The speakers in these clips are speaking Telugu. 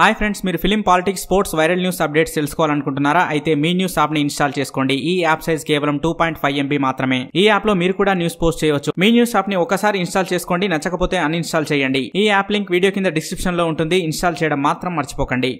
హాయ్ ఫ్రెండ్స్ మీరు film politics sports viral news updates తెలుసుకోవాలనుకుంటున్నారా అయితే మీ న్యూస్ యాప్ ని ఇన్స్టాల్ చేసుకోండి ఈ యాప్ సైజ్ కేవలం టూ పాయింట్ ఫైవ్ ఎంబీ మాత్రమే ఈ యాప్ లో మీరు కూడా న్యూస్ పోస్ట్ చేయవచ్చు మీ న్యూస్ యాప్ ని ఒకసారి ఇన్స్టాల్ చేసుకోండి నచ్చకపోతే అన్ఇన్స్టాల్ చేయండి ఈ యాప్ లింక్ వీడియో కింద డిస్క్రిప్షన్ లో ఉంటుంది ఇన్స్టాల్ చేయడం మాత్రం మర్చిపోకండి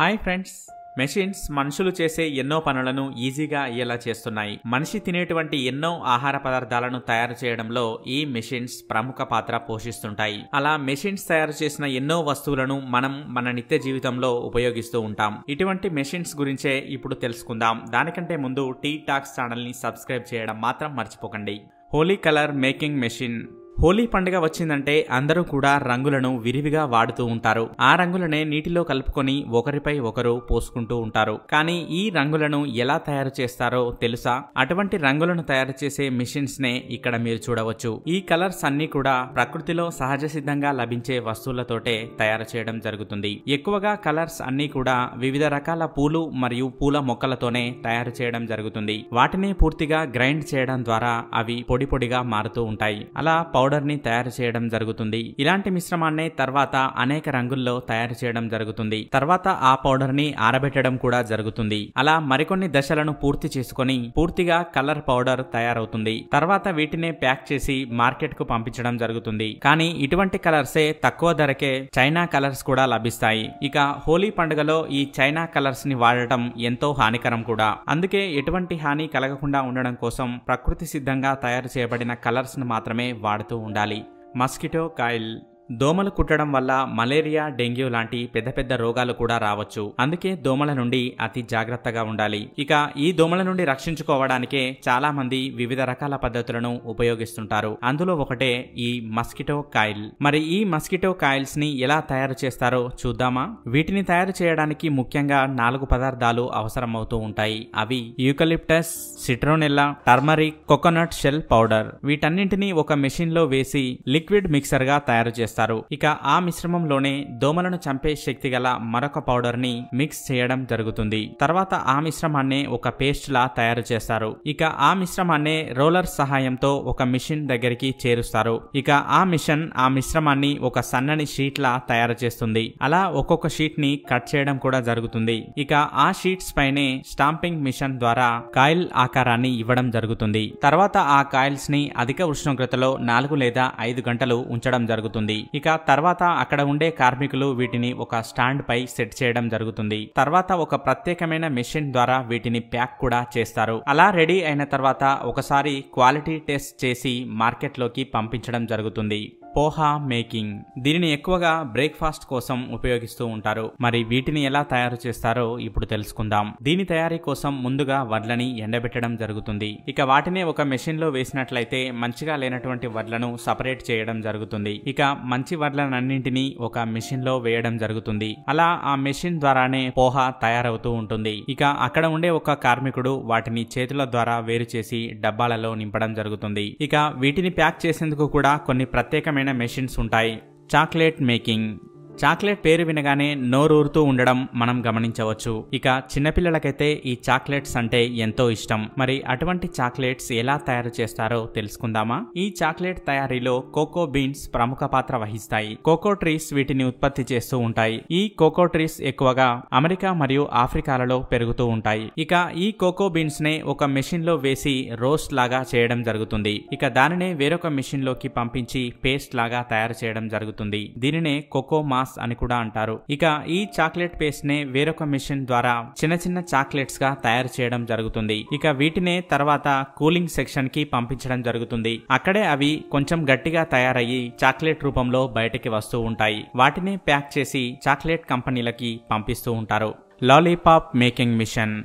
హాయ్ ఫ్రెండ్స్ మెషిన్స్ మనుషులు చేసే ఎన్నో పనులను ఈజీగా అయ్యేలా చేస్తున్నాయి మనిషి తినేటువంటి ఎన్నో ఆహార పదార్థాలను తయారు చేయడంలో ఈ మెషిన్స్ ప్రముఖ పాత్ర పోషిస్తుంటాయి అలా మెషిన్స్ తయారు చేసిన ఎన్నో వస్తువులను మనం మన నిత్య జీవితంలో ఉపయోగిస్తూ ఉంటాం ఇటువంటి మెషిన్స్ గురించే ఇప్పుడు తెలుసుకుందాం దానికంటే ముందు టీ టాక్స్ ఛానల్ని సబ్స్క్రైబ్ చేయడం మాత్రం మర్చిపోకండి Holi colour making machine Holi పండుగ వచ్చిందంటే అందరూ కూడా రంగులను విరివిగా వాడుతూ ఉంటారు ఆ రంగులనే నీటిలో కలుపుకొని ఒకరిపై ఒకరు పోసుకుంటూ ఉంటారు కానీ ఈ రంగులను ఎలా తయారు చేస్తారో తెలుసా అటువంటి రంగులను తయారు చేసే మిషన్స్ నే ఇక్కడ మీరు చూడవచ్చు ఈ కలర్స్ అన్ని కూడా ప్రకృతిలో సహజ సిద్ధంగా లభించే వస్తువులతోటే తయారు చేయడం జరుగుతుంది ఎక్కువగా కలర్స్ అన్ని కూడా వివిధ రకాల పూలు మరియు పూల మొక్కలతోనే తయారు చేయడం జరుగుతుంది వాటిని పూర్తిగా గ్రైండ్ చేయడం ద్వారా అవి పొడి పొడిగా మారుతూ ఉంటాయి అలా పౌడర్ని తయారు చేయడం జరుగుతుంది ఇలాంటి మిశ్రమాన్నే తర్వాత అనేక రంగుల్లో తయారు చేయడం జరుగుతుంది తర్వాత ఆ పౌడర్ని ఆరబెట్టడం కూడా జరుగుతుంది అలా మరికొన్ని దశలను పూర్తి చేసుకుని పూర్తిగా కలర్ పౌడర్ తయారవుతుంది తర్వాత వీటినే ప్యాక్ చేసి మార్కెట్ కు పంపించడం జరుగుతుంది కానీ ఇటువంటి కలర్సే తక్కువ ధరకే చైనా కలర్స్ కూడా లభిస్తాయి ఇక హోలీ పండుగలో ఈ చైనా కలర్స్ ని వాడటం ఎంతో హానికరం కూడా అందుకే ఎటువంటి హాని కలగకుండా ఉండడం కోసం ప్రకృతి సిద్ధంగా తయారు చేయబడిన కలర్స్ ను మాత్రమే వాడుతూ ఉండాలి మస్కిటో కాయిల్ దోమలు కుట్టడం వల్ల మలేరియా డెంగ్యూ లాంటి పెద్ద పెద్ద రోగాలు కూడా రావచ్చు అందుకే దోమల నుండి అతి జాగ్రత్తగా ఉండాలి ఇక ఈ దోమల నుండి రక్షించుకోవడానికే చాలా మంది వివిధ రకాల పద్ధతులను ఉపయోగిస్తుంటారు అందులో ఒకటే ఈ మస్కిటో కాయిల్ మరి ఈ మస్కిటో కాయిల్స్ ని ఎలా తయారు చేస్తారో చూద్దామా వీటిని తయారు చేయడానికి ముఖ్యంగా నాలుగు పదార్థాలు అవసరం అవుతూ ఉంటాయి అవి eucalyptus citronella turmeric coconut shell powder వీటన్నింటినీ ఒక మెషిన్ లో వేసి లిక్విడ్ మిక్సర్ గా తయారు చేస్తారు చేస్తారు ఇక ఆ మిశ్రమంలోనే దోమలను చంపే శక్తి గల మరొక పౌడర్ ని మిక్స్ చేయడం జరుగుతుంది తర్వాత ఆ మిశ్రమాన్నే ఒక పేస్ట్ లా తయారు చేస్తారు ఇక ఆ మిశ్రమాన్నే రోలర్ సహాయంతో ఒక మిషన్ దగ్గరికి చేరుస్తారు ఇక ఆ మిషన్ ఆ మిశ్రమాన్ని ఒక సన్నని షీట్ లా తయారు చేస్తుంది అలా ఒక్కొక్క షీట్ ని కట్ చేయడం కూడా జరుగుతుంది ఇక ఆ షీట్స్ పైనే స్టాంపింగ్ మిషన్ ద్వారా కాయిల్ ఆకారాన్ని ఇవ్వడం జరుగుతుంది తర్వాత ఆ కాయిల్స్ ని అధిక ఉష్ణోగ్రతలో నాలుగు లేదా ఐదు గంటలు ఉంచడం జరుగుతుంది ఇక తర్వాత అక్కడ ఉండే కార్మికులు వీటిని ఒక స్టాండ్ పై సెట్ చేయడం జరుగుతుంది తర్వాత ఒక ప్రత్యేకమైన మెషిన్ ద్వారా వీటిని ప్యాక్ కూడా చేస్తారు అలా రెడీ అయిన తర్వాత ఒకసారి క్వాలిటీ టెస్ట్ చేసి మార్కెట్లోకి పంపించడం జరుగుతుంది పోహా మేకింగ్ దీనిని ఎక్కువగా బ్రేక్ఫాస్ట్ కోసం ఉపయోగిస్తూ ఉంటారు మరి వీటిని ఎలా తయారు చేస్తారో ఇప్పుడు తెలుసుకుందాం దీని తయారీ కోసం ముందుగా వడ్లని ఎండబెట్టడం జరుగుతుంది ఇక వాటిని ఒక మెషిన్ లో వేసినట్లయితే మంచిగా లేనటువంటి వడ్లను సపరేట్ చేయడం జరుగుతుంది ఇక మంచి వడ్లనన్నింటినీ ఒక మెషిన్ లో వేయడం జరుగుతుంది అలా ఆ మెషిన్ ద్వారానే పోహా తయారవుతూ ఉంటుంది ఇక అక్కడ ఉండే ఒక కార్మికుడు వాటిని చేతుల ద్వారా వేరు చేసి డబ్బాలలో నింపడం జరుగుతుంది ఇక వీటిని ప్యాక్ చేసేందుకు కూడా కొన్ని ప్రత్యేకమైన రకమైన మెషిన్స్ ఉంటాయి చాక్లెట్ మేకింగ్ చాక్లెట్ పేరు వినగానే నోరూరుతూ ఉండడం మనం గమనించవచ్చు ఇక చిన్నపిల్లలకైతే ఈ చాక్లెట్స్ అంటే ఎంతో ఇష్టం మరి అటువంటి చాక్లెట్స్ ఎలా తయారు చేస్తారో తెలుసుకుందామా ఈ చాక్లెట్ తయారీలో కోకో బీన్స్ ప్రముఖ పాత్ర వహిస్తాయి కోకో ట్రీస్ వీటిని ఉత్పత్తి చేస్తూ ఉంటాయి ఈ కోకో ట్రీస్ ఎక్కువగా అమెరికా మరియు ఆఫ్రికాలలో పెరుగుతూ ఉంటాయి ఇక ఈ కోకో బీన్స్ నే ఒక మెషిన్ లో వేసి రోస్ట్ లాగా చేయడం జరుగుతుంది ఇక దానినే వేరొక మెషిన్ లోకి పంపించి పేస్ట్ లాగా తయారు చేయడం జరుగుతుంది దీనినే కోకో మా మాస్ అని కూడా అంటారు ఇక ఈ చాక్లెట్ పేస్ట్ నే వేరొక మిషన్ ద్వారా చిన్న చిన్న చాక్లెట్స్ గా తయారు చేయడం జరుగుతుంది ఇక వీటినే తర్వాత కూలింగ్ సెక్షన్ కి పంపించడం జరుగుతుంది అక్కడే అవి కొంచెం గట్టిగా తయారయ్యి చాక్లెట్ రూపంలో బయటకి వస్తూ ఉంటాయి వాటిని ప్యాక్ చేసి చాక్లెట్ కంపెనీలకి పంపిస్తూ ఉంటారు లాలీపాప్ మేకింగ్ మిషన్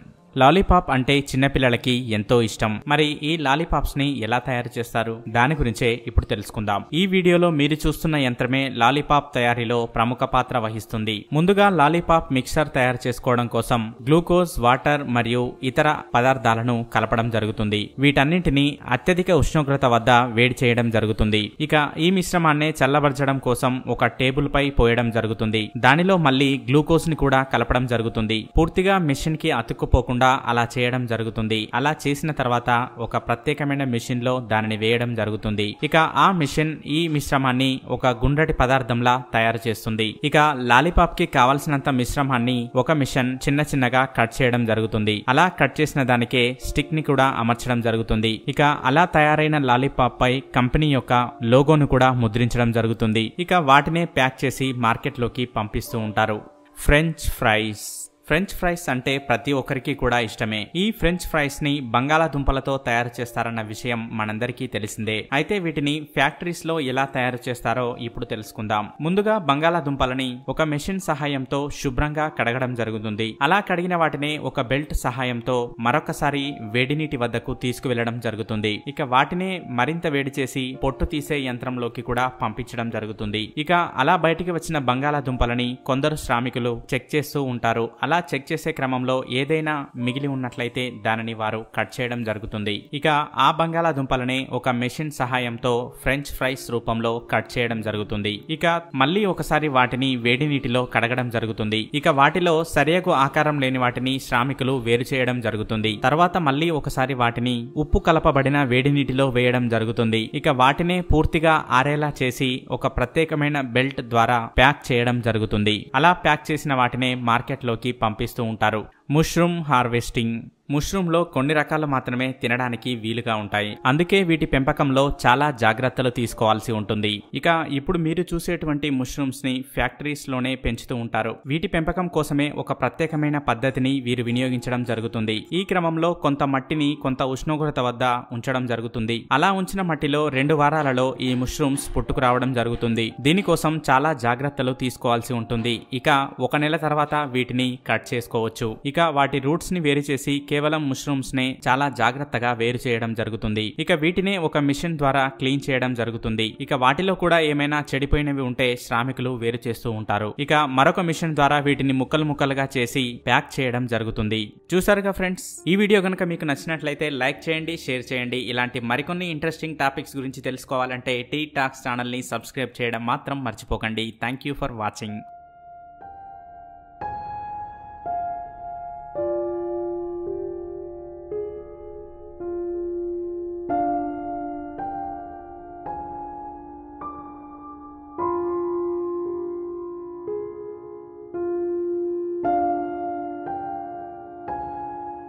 లాలీపాప్ అంటే చిన్నపిల్లలకి ఎంతో ఇష్టం మరి ఈ లాలీపాప్స్ ని ఎలా తయారు చేస్తారు దాని గురించే ఇప్పుడు తెలుసుకుందాం ఈ వీడియోలో మీరు చూస్తున్న యంత్రమే లాలీపాప్ తయారీలో ప్రముఖ పాత్ర వహిస్తుంది ముందుగా లాలీపాప్ మిక్సర్ తయారు చేసుకోవడం కోసం గ్లూకోజ్ వాటర్ మరియు ఇతర పదార్థాలను కలపడం జరుగుతుంది వీటన్నింటినీ అత్యధిక ఉష్ణోగ్రత వద్ద వేడి చేయడం జరుగుతుంది ఇక ఈ మిశ్రమాన్నే చల్లబరచడం కోసం ఒక టేబుల్ పై పోయడం జరుగుతుంది దానిలో మళ్ళీ గ్లూకోజ్ ని కూడా కలపడం జరుగుతుంది పూర్తిగా మిషన్ కి అతుక్కుపోకుండా కూడా అలా చేయడం జరుగుతుంది అలా చేసిన తర్వాత ఒక ప్రత్యేకమైన మిషన్ లో దానిని వేయడం జరుగుతుంది ఇక ఆ మిషన్ ఈ మిశ్రమాన్ని ఒక గుండ్రటి పదార్థంలా తయారు చేస్తుంది ఇక లాలీపాప్ కి కావలసినంత మిశ్రమాన్ని ఒక మిషన్ చిన్న చిన్నగా కట్ చేయడం జరుగుతుంది అలా కట్ చేసిన దానికే స్టిక్ ని కూడా అమర్చడం జరుగుతుంది ఇక అలా తయారైన లాలీపాప్ పై కంపెనీ యొక్క లోగోను కూడా ముద్రించడం జరుగుతుంది ఇక వాటినే ప్యాక్ చేసి మార్కెట్లోకి పంపిస్తూ ఉంటారు ఫ్రెంచ్ ఫ్రైస్ ఫ్రెంచ్ ఫ్రైస్ అంటే ప్రతి ఒక్కరికి కూడా ఇష్టమే ఈ ఫ్రెంచ్ ఫ్రైస్ ని బంగాళాదుంపలతో తయారు చేస్తారన్న విషయం మనందరికీ తెలిసిందే అయితే వీటిని ఫ్యాక్టరీస్ లో ఎలా తయారు చేస్తారో ఇప్పుడు తెలుసుకుందాం ముందుగా బంగాళాదుంపలని ఒక మెషిన్ సహాయంతో శుభ్రంగా కడగడం జరుగుతుంది అలా కడిగిన వాటిని ఒక బెల్ట్ సహాయంతో మరొకసారి వేడినీటి వద్దకు తీసుకువెళ్లడం జరుగుతుంది ఇక వాటినే మరింత వేడి చేసి పొట్టు తీసే యంత్రంలోకి కూడా పంపించడం జరుగుతుంది ఇక అలా బయటికి వచ్చిన బంగాళాదుంపలని కొందరు శ్రామికులు చెక్ చేస్తూ ఉంటారు అలా అలా చెక్ చేసే క్రమంలో ఏదైనా మిగిలి ఉన్నట్లయితే దానిని వారు కట్ చేయడం జరుగుతుంది ఇక ఆ బంగాళాదుంపలనే ఒక మెషిన్ సహాయంతో ఫ్రెంచ్ ఫ్రైస్ రూపంలో కట్ చేయడం జరుగుతుంది ఇక మళ్ళీ ఒకసారి వాటిని వేడి నీటిలో కడగడం జరుగుతుంది ఇక వాటిలో సరియకు ఆకారం లేని వాటిని శ్రామికులు వేరు చేయడం జరుగుతుంది తర్వాత మళ్ళీ ఒకసారి వాటిని ఉప్పు కలపబడిన వేడి నీటిలో వేయడం జరుగుతుంది ఇక వాటినే పూర్తిగా ఆరేలా చేసి ఒక ప్రత్యేకమైన బెల్ట్ ద్వారా ప్యాక్ చేయడం జరుగుతుంది అలా ప్యాక్ చేసిన వాటినే మార్కెట్లోకి పంప pisto un taru mushroom harvesting ముష్రూమ్లో కొన్ని రకాలు మాత్రమే తినడానికి వీలుగా ఉంటాయి అందుకే వీటి పెంపకంలో చాలా జాగ్రత్తలు తీసుకోవాల్సి ఉంటుంది ఇక ఇప్పుడు మీరు చూసేటువంటి ముష్రూమ్స్ ని ఫ్యాక్టరీస్ లోనే పెంచుతూ ఉంటారు వీటి పెంపకం కోసమే ఒక ప్రత్యేకమైన పద్ధతిని వీరు వినియోగించడం జరుగుతుంది ఈ క్రమంలో కొంత మట్టిని కొంత ఉష్ణోగ్రత వద్ద ఉంచడం జరుగుతుంది అలా ఉంచిన మట్టిలో రెండు వారాలలో ఈ ముష్రూమ్స్ పుట్టుకు రావడం జరుగుతుంది దీనికోసం చాలా జాగ్రత్తలు తీసుకోవాల్సి ఉంటుంది ఇక ఒక నెల తర్వాత వీటిని కట్ చేసుకోవచ్చు ఇక ఇంకా వాటి రూట్స్ ని వేరు చేసి కేవలం మష్రూమ్స్ నే చాలా జాగ్రత్తగా వేరు చేయడం జరుగుతుంది ఇక వీటినే ఒక మిషన్ ద్వారా క్లీన్ చేయడం జరుగుతుంది ఇక వాటిలో కూడా ఏమైనా చెడిపోయినవి ఉంటే శ్రామికులు వేరు చేస్తూ ఉంటారు ఇక మరొక మిషన్ ద్వారా వీటిని ముక్కలు ముక్కలుగా చేసి ప్యాక్ చేయడం జరుగుతుంది చూసారుగా ఫ్రెండ్స్ ఈ వీడియో కనుక మీకు నచ్చినట్లయితే లైక్ చేయండి షేర్ చేయండి ఇలాంటి మరికొన్ని ఇంట్రెస్టింగ్ టాపిక్స్ గురించి తెలుసుకోవాలంటే టీ టాక్స్ ఛానల్ని సబ్స్క్రైబ్ చేయడం మాత్రం మర్చిపోకండి థ్యాంక్ యూ ఫర్ వాచింగ్